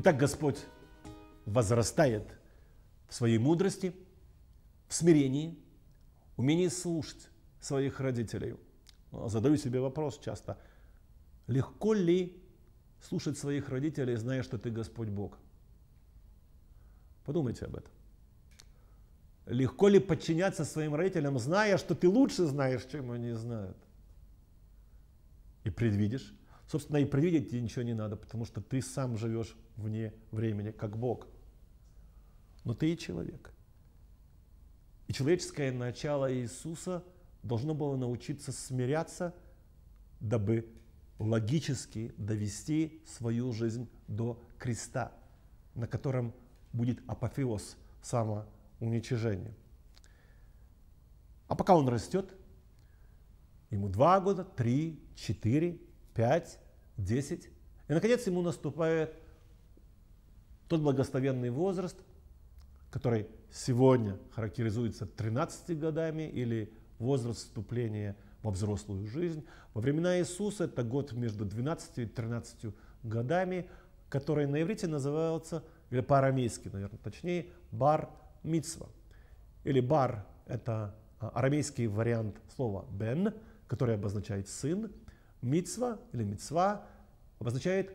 И так Господь возрастает в своей мудрости, в смирении, умении слушать своих родителей. Задаю себе вопрос часто. Легко ли слушать своих родителей, зная, что ты Господь Бог? Подумайте об этом. Легко ли подчиняться своим родителям, зная, что ты лучше знаешь, чем они знают? И предвидишь, Собственно, и предвидеть тебе ничего не надо, потому что ты сам живешь вне времени, как Бог. Но ты и человек. И человеческое начало Иисуса должно было научиться смиряться, дабы логически довести свою жизнь до креста, на котором будет апофеоз самоуничижения. А пока он растет, ему два года, три, четыре, 5, 10. И, наконец, ему наступает тот благословенный возраст, который сегодня характеризуется 13 годами или возраст вступления во взрослую жизнь. Во времена Иисуса это год между 12 и 13 годами, который на иврите называется, или по-арамейски, наверное, точнее, бар мицва. Или бар – это а, арамейский вариант слова бен, который обозначает сын. Мицва или мицва обозначает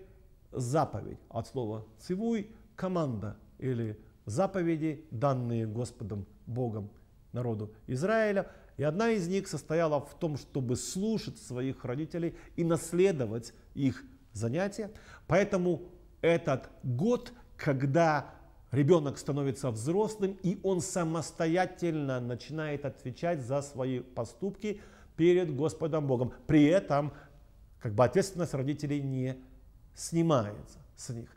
заповедь от слова цивуй – команда или заповеди, данные Господом Богом народу Израиля. И одна из них состояла в том, чтобы слушать своих родителей и наследовать их занятия. Поэтому этот год, когда ребенок становится взрослым, и он самостоятельно начинает отвечать за свои поступки перед Господом Богом. При этом как бы ответственность родителей не снимается с них.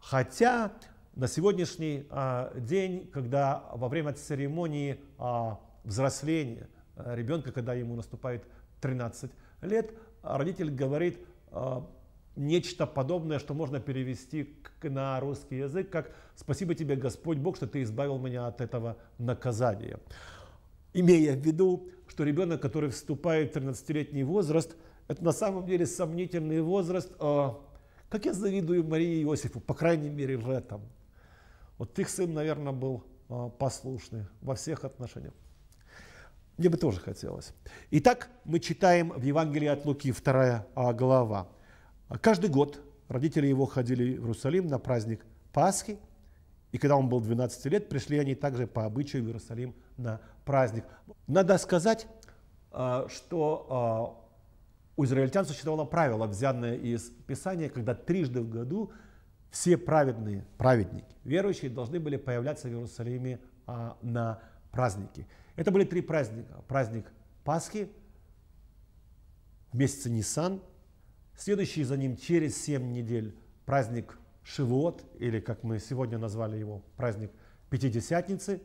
Хотя на сегодняшний а, день, когда во время церемонии а, взросления э, ребенка, когда ему наступает 13 лет, родитель говорит а, нечто подобное, что можно перевести на русский язык, как «Спасибо тебе, Господь Бог, что ты избавил меня от этого наказания». Имея в виду, что ребенок, который вступает в 13-летний возраст – это на самом деле сомнительный возраст. А, как я завидую Марии и Иосифу, по крайней мере, в этом. Вот их сын, наверное, был а, послушный во всех отношениях. Мне бы тоже хотелось. Итак, мы читаем в Евангелии от Луки, вторая а, глава. Каждый год родители его ходили в Иерусалим на праздник Пасхи, и когда он был 12 лет, пришли они также по обычаю в Иерусалим на праздник. Надо сказать, что у израильтян существовало правило, взятое из Писания, когда трижды в году все праведные, праведники, верующие должны были появляться в Иерусалиме а, на праздники. Это были три праздника. Праздник Пасхи в месяце Нисан, следующий за ним через семь недель праздник Шивот, или как мы сегодня назвали его, праздник Пятидесятницы.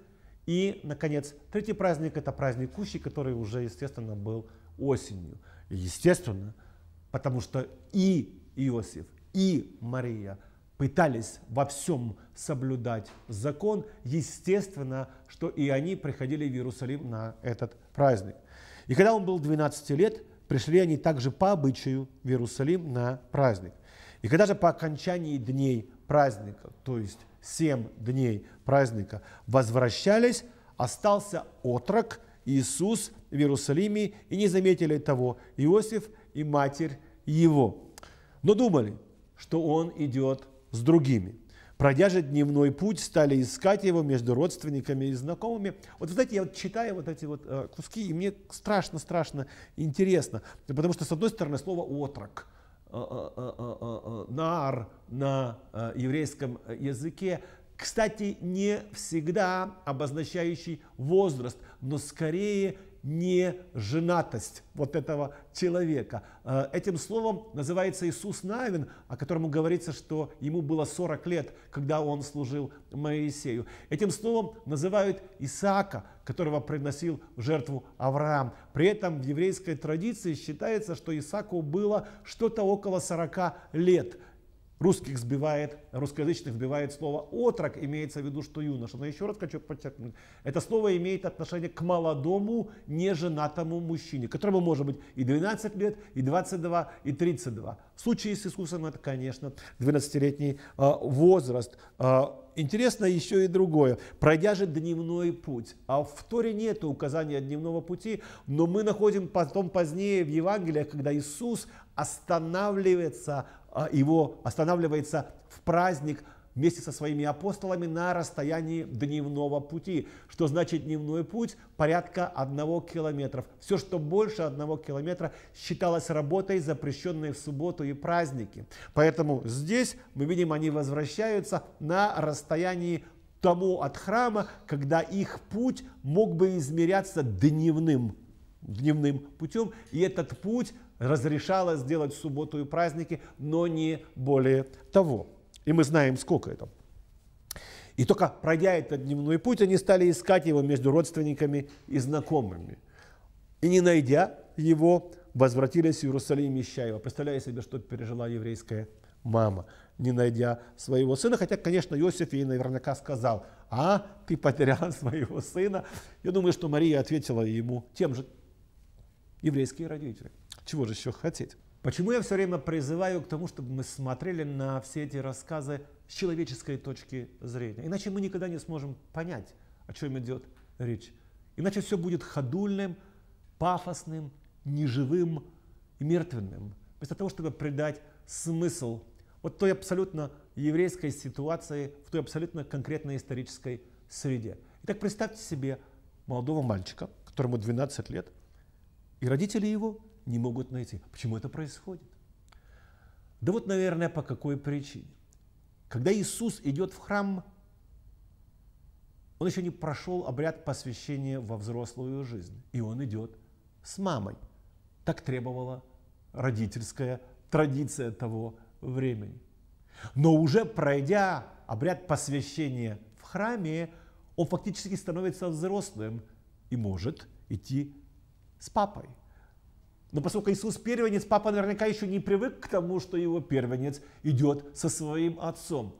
И, наконец, третий праздник – это праздник Кущи, который уже, естественно, был осенью. естественно, потому что и Иосиф, и Мария пытались во всем соблюдать закон, естественно, что и они приходили в Иерусалим на этот праздник. И когда он был 12 лет, пришли они также по обычаю в Иерусалим на праздник. И когда же по окончании дней праздника, то есть семь дней праздника, возвращались, остался отрок, Иисус в Иерусалиме и не заметили того Иосиф и матерь его. Но думали, что он идет с другими. Пройдя же дневной путь, стали искать его между родственниками и знакомыми. Вот, знаете, я вот читаю вот эти вот э, куски, и мне страшно-страшно интересно. Потому что, с одной стороны, слово «отрок», э, э, «нар» на еврейском языке кстати, не всегда обозначающий возраст, но скорее не женатость вот этого человека. Э, этим словом называется Иисус Навин, о котором говорится, что ему было 40 лет, когда он служил Моисею. Этим словом называют Исаака, которого приносил в жертву Авраам. При этом в еврейской традиции считается, что Исааку было что-то около 40 лет русских сбивает, русскоязычных сбивает слово «отрок», имеется в виду, что юноша. Но еще раз хочу подчеркнуть, это слово имеет отношение к молодому неженатому мужчине, которому может быть и 12 лет, и 22, и 32. В случае с Иисусом это, конечно, 12-летний а, возраст. А, интересно еще и другое. Пройдя же дневной путь. А в Торе нет указания дневного пути, но мы находим потом позднее в Евангелиях, когда Иисус останавливается а его останавливается в праздник вместе со своими апостолами на расстоянии дневного пути. Что значит дневной путь? Порядка одного километра. Все, что больше одного километра, считалось работой, запрещенной в субботу и праздники. Поэтому здесь мы видим, они возвращаются на расстоянии тому от храма, когда их путь мог бы измеряться дневным дневным путем, и этот путь разрешала сделать субботу и праздники, но не более того. И мы знаем, сколько это. И только пройдя этот дневной путь, они стали искать его между родственниками и знакомыми. И не найдя его, возвратились в Иерусалим, ища его. Представляю себе, что пережила еврейская мама, не найдя своего сына. Хотя, конечно, Иосиф ей наверняка сказал, а, ты потерял своего сына. Я думаю, что Мария ответила ему тем же еврейские родители – чего же еще хотеть? Почему я все время призываю к тому, чтобы мы смотрели на все эти рассказы с человеческой точки зрения? Иначе мы никогда не сможем понять, о чем идет речь. Иначе все будет ходульным, пафосным, неживым и мертвенным. Вместо того, чтобы придать смысл вот той абсолютно еврейской ситуации, в той абсолютно конкретной исторической среде. Итак, представьте себе молодого мальчика, которому 12 лет, и родители его не могут найти. А почему это происходит? Да вот, наверное, по какой причине. Когда Иисус идет в храм, он еще не прошел обряд посвящения во взрослую жизнь. И он идет с мамой. Так требовала родительская традиция того времени. Но уже пройдя обряд посвящения в храме, он фактически становится взрослым и может идти с папой – но поскольку Иисус первенец, папа наверняка еще не привык к тому, что его первенец идет со своим отцом.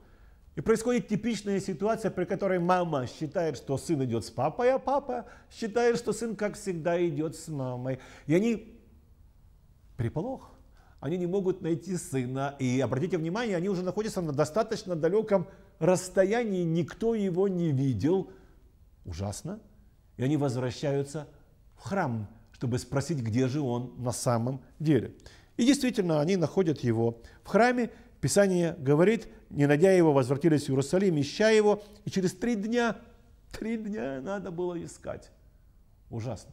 И происходит типичная ситуация, при которой мама считает, что сын идет с папой, а папа считает, что сын, как всегда, идет с мамой. И они приполох. Они не могут найти сына. И обратите внимание, они уже находятся на достаточно далеком расстоянии, никто его не видел. Ужасно. И они возвращаются в храм чтобы спросить, где же он на самом деле. И действительно, они находят его в храме. Писание говорит, не найдя его, возвратились в Иерусалим, ища его, и через три дня, три дня надо было искать. Ужасно.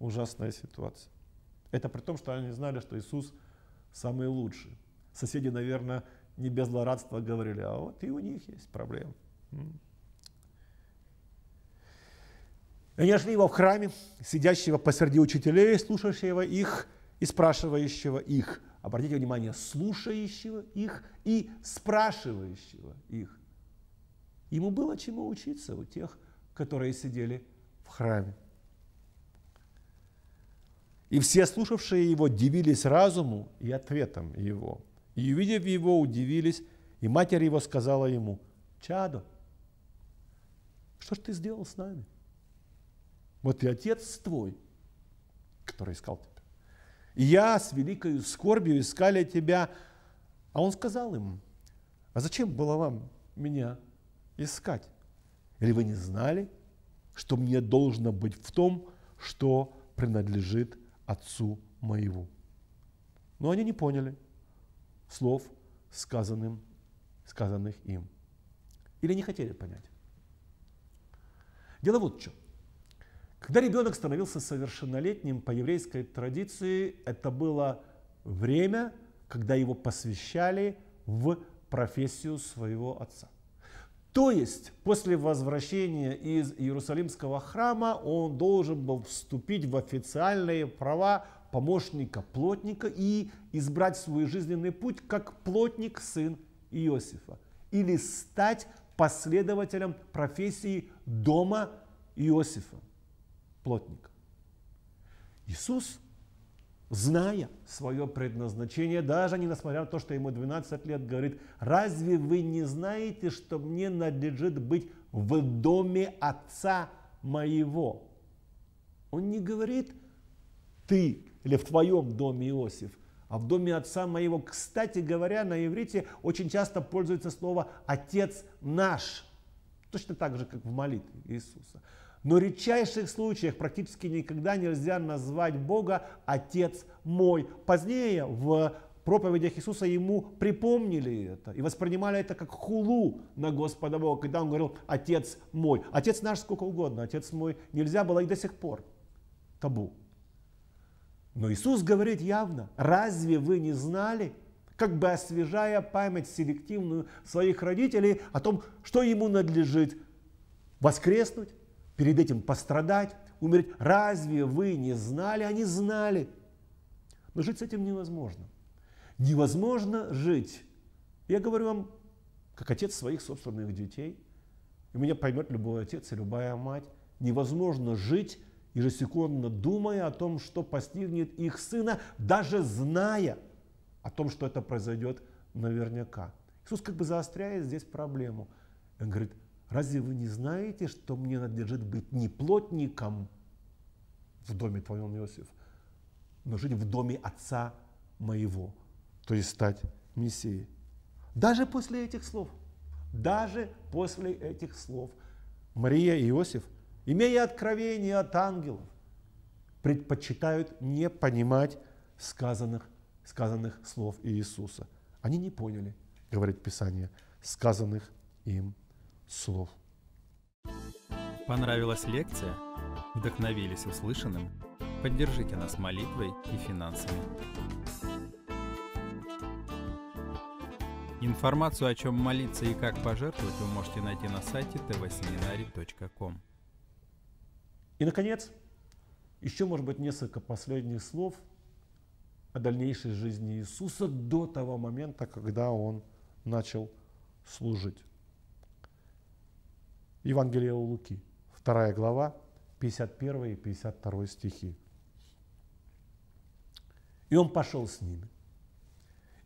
Ужасная ситуация. Это при том, что они знали, что Иисус самый лучший. Соседи, наверное, не без злорадства говорили, а вот и у них есть проблема". И они нашли его в храме, сидящего посреди учителей, слушающего их и спрашивающего их. Обратите внимание, слушающего их и спрашивающего их. Ему было чему учиться у тех, которые сидели в храме. И все слушавшие его дивились разуму и ответом его. И увидев его, удивились, и матерь его сказала ему, «Чадо, что ж ты сделал с нами? Вот и Отец твой, который искал тебя. И я с великой скорбью искали тебя. А он сказал им, а зачем было вам меня искать? Или вы не знали, что мне должно быть в том, что принадлежит Отцу моему? Но они не поняли слов, сказанным, сказанных им. Или не хотели понять. Дело вот в чем. Когда ребенок становился совершеннолетним по еврейской традиции, это было время, когда его посвящали в профессию своего отца. То есть после возвращения из Иерусалимского храма он должен был вступить в официальные права помощника плотника и избрать свой жизненный путь как плотник сын Иосифа или стать последователем профессии дома Иосифа плотник. Иисус, зная свое предназначение, даже несмотря на то, что ему 12 лет, говорит, разве вы не знаете, что мне надлежит быть в доме отца моего? Он не говорит, ты или в твоем доме Иосиф, а в доме отца моего. Кстати говоря, на иврите очень часто пользуется слово «отец наш», точно так же, как в молитве Иисуса. Но в редчайших случаях практически никогда нельзя назвать Бога Отец мой. Позднее в проповедях Иисуса ему припомнили это и воспринимали это как хулу на Господа Бога, когда он говорил «Отец мой». Отец наш сколько угодно, Отец мой нельзя было и до сих пор табу. Но Иисус говорит явно, разве вы не знали, как бы освежая память селективную своих родителей о том, что ему надлежит воскреснуть, перед этим пострадать, умереть. Разве вы не знали? Они знали. Но жить с этим невозможно. Невозможно жить. Я говорю вам, как отец своих собственных детей, и меня поймет любой отец и любая мать, невозможно жить, ежесекундно думая о том, что постигнет их сына, даже зная о том, что это произойдет наверняка. Иисус как бы заостряет здесь проблему. Он говорит, Разве вы не знаете, что мне надлежит быть не плотником в доме твоем, Иосиф, но жить в доме отца моего, то есть стать Мессией? Даже после этих слов, даже после этих слов Мария и Иосиф, имея откровение от ангелов, предпочитают не понимать сказанных, сказанных слов Иисуса. Они не поняли, говорит Писание, сказанных им слов. Понравилась лекция? Вдохновились услышанным? Поддержите нас молитвой и финансами. Информацию, о чем молиться и как пожертвовать, вы можете найти на сайте tvseminary.com. И, наконец, еще, может быть, несколько последних слов о дальнейшей жизни Иисуса до того момента, когда Он начал служить. Евангелие у Луки, 2 глава, 51 и 52 стихи. И он пошел с ними,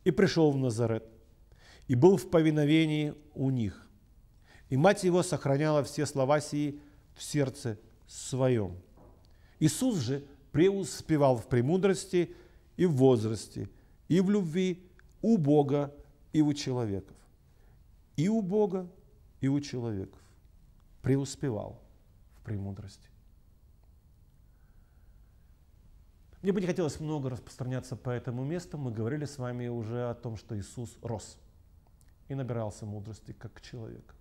и пришел в Назарет, и был в повиновении у них. И мать его сохраняла все слова сии в сердце своем. Иисус же преуспевал в премудрости и в возрасте, и в любви у Бога и у человеков. И у Бога, и у человеков преуспевал в премудрости. Мне бы не хотелось много распространяться по этому месту. Мы говорили с вами уже о том, что Иисус рос и набирался мудрости как человек.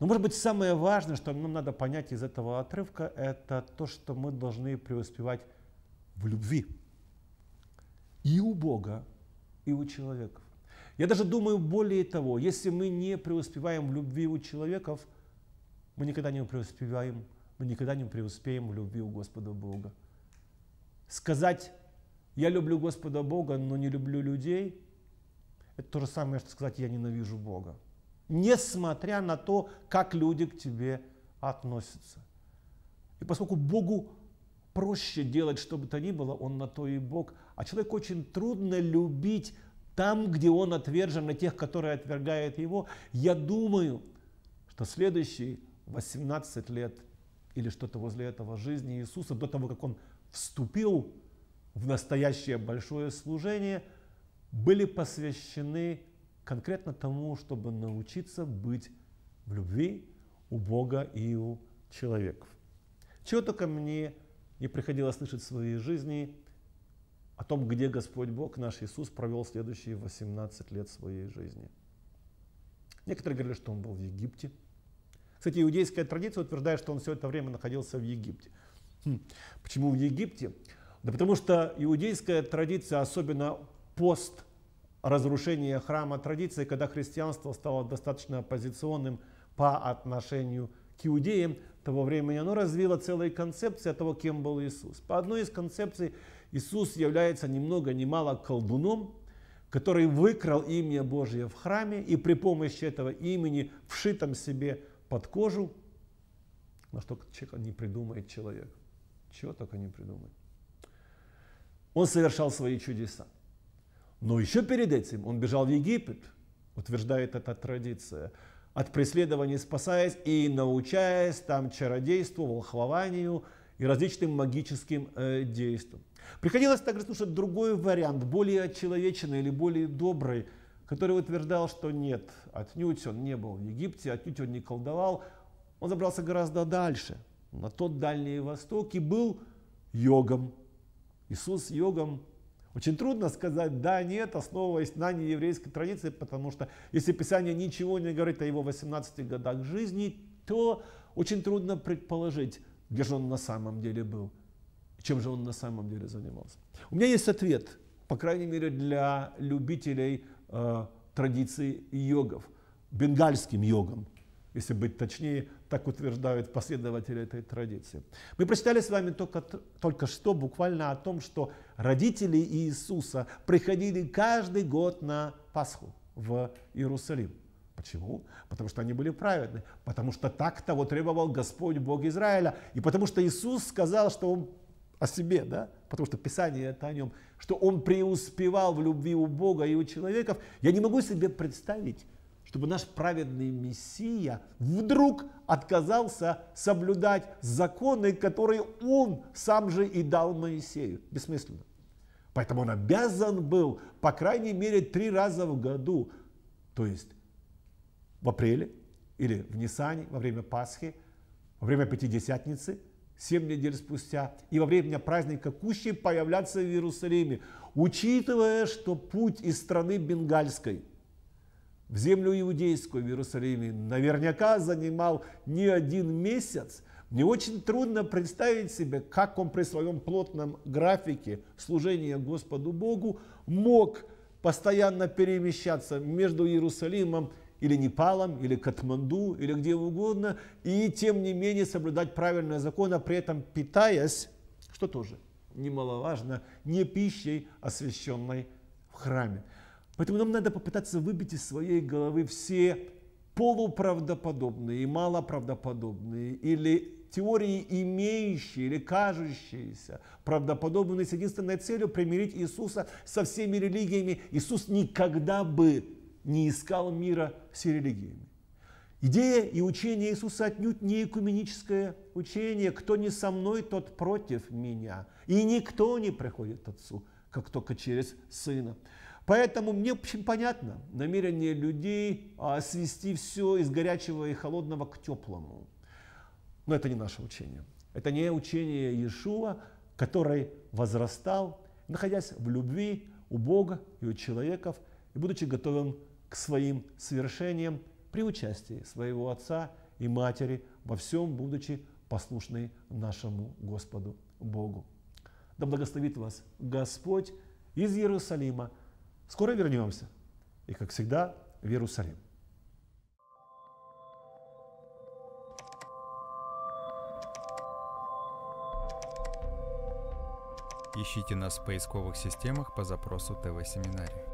Но, может быть, самое важное, что нам надо понять из этого отрывка, это то, что мы должны преуспевать в любви. И у Бога, и у человеков. Я даже думаю, более того, если мы не преуспеваем в любви у человеков – мы никогда не преуспеваем, мы никогда не преуспеем в любви у Господа Бога. Сказать «я люблю Господа Бога, но не люблю людей» – это то же самое, что сказать «я ненавижу Бога». Несмотря на то, как люди к тебе относятся. И поскольку Богу проще делать что бы то ни было, он на то и Бог. А человеку очень трудно любить там, где он отвержен, на тех, которые отвергают его. Я думаю, что следующий 18 лет или что-то возле этого жизни Иисуса, до того, как он вступил в настоящее большое служение, были посвящены конкретно тому, чтобы научиться быть в любви у Бога и у человеков. Чего только мне не приходилось слышать в своей жизни о том, где Господь Бог, наш Иисус, провел следующие 18 лет своей жизни. Некоторые говорили, что он был в Египте – кстати, иудейская традиция утверждает, что он все это время находился в Египте. Хм. Почему в Египте? Да потому что иудейская традиция, особенно пост разрушения храма традиции, когда христианство стало достаточно оппозиционным по отношению к иудеям того времени, оно развило целые концепции о того, кем был Иисус. По одной из концепций Иисус является ни много ни мало колдуном, который выкрал имя Божье в храме и при помощи этого имени, вшитом себе под кожу, на что человек не придумает человек. Чего только не придумает. Он совершал свои чудеса. Но еще перед этим он бежал в Египет, утверждает эта традиция, от преследования спасаясь и научаясь там чародейству, волхвованию и различным магическим э, действиям. Приходилось также слушать другой вариант, более человечный или более добрый – который утверждал, что нет, отнюдь он не был в Египте, отнюдь он не колдовал, он забрался гораздо дальше, на тот Дальний Восток, и был йогом. Иисус йогом. Очень трудно сказать «да», «нет», основываясь на нееврейской традиции, потому что если Писание ничего не говорит о его 18 годах жизни, то очень трудно предположить, где же он на самом деле был, чем же он на самом деле занимался. У меня есть ответ, по крайней мере, для любителей э, традиции йогов, бенгальским йогам, если быть точнее, так утверждают последователи этой традиции. Мы прочитали с вами только, только что буквально о том, что родители Иисуса приходили каждый год на Пасху в Иерусалим. Почему? Потому что они были праведны, потому что так того требовал Господь Бог Израиля, и потому что Иисус сказал, что Он о себе, да, потому что Писание это о нем, что он преуспевал в любви у Бога и у человеков, я не могу себе представить, чтобы наш праведный Мессия вдруг отказался соблюдать законы, которые он сам же и дал Моисею. Бессмысленно. Поэтому он обязан был, по крайней мере, три раза в году, то есть в апреле или в Нисане во время Пасхи, во время Пятидесятницы – 7 недель спустя и во время праздника Кущи появляться в Иерусалиме, учитывая, что путь из страны Бенгальской в землю иудейскую в Иерусалиме наверняка занимал не один месяц, мне очень трудно представить себе, как он при своем плотном графике служения Господу Богу мог постоянно перемещаться между Иерусалимом или Непалом, или Катманду, или где угодно, и тем не менее соблюдать правильные законы, а при этом питаясь, что тоже немаловажно, не пищей, освященной в храме. Поэтому нам надо попытаться выбить из своей головы все полуправдоподобные и малоправдоподобные или теории, имеющие или кажущиеся правдоподобные с единственной целью примирить Иисуса со всеми религиями. Иисус никогда бы не искал мира с религиями. Идея и учение Иисуса отнюдь не экуменическое учение. Кто не со мной, тот против меня. И никто не приходит Отцу, как только через Сына. Поэтому мне очень понятно намерение людей а, свести все из горячего и холодного к теплому. Но это не наше учение. Это не учение Иешуа, который возрастал, находясь в любви у Бога и у человеков, и будучи готовым к своим свершениям при участии своего отца и матери, во всем будучи послушны нашему Господу Богу. Да благословит вас Господь из Иерусалима. Скоро вернемся. И, как всегда, в Иерусалим. Ищите нас в поисковых системах по запросу ТВ-семинария.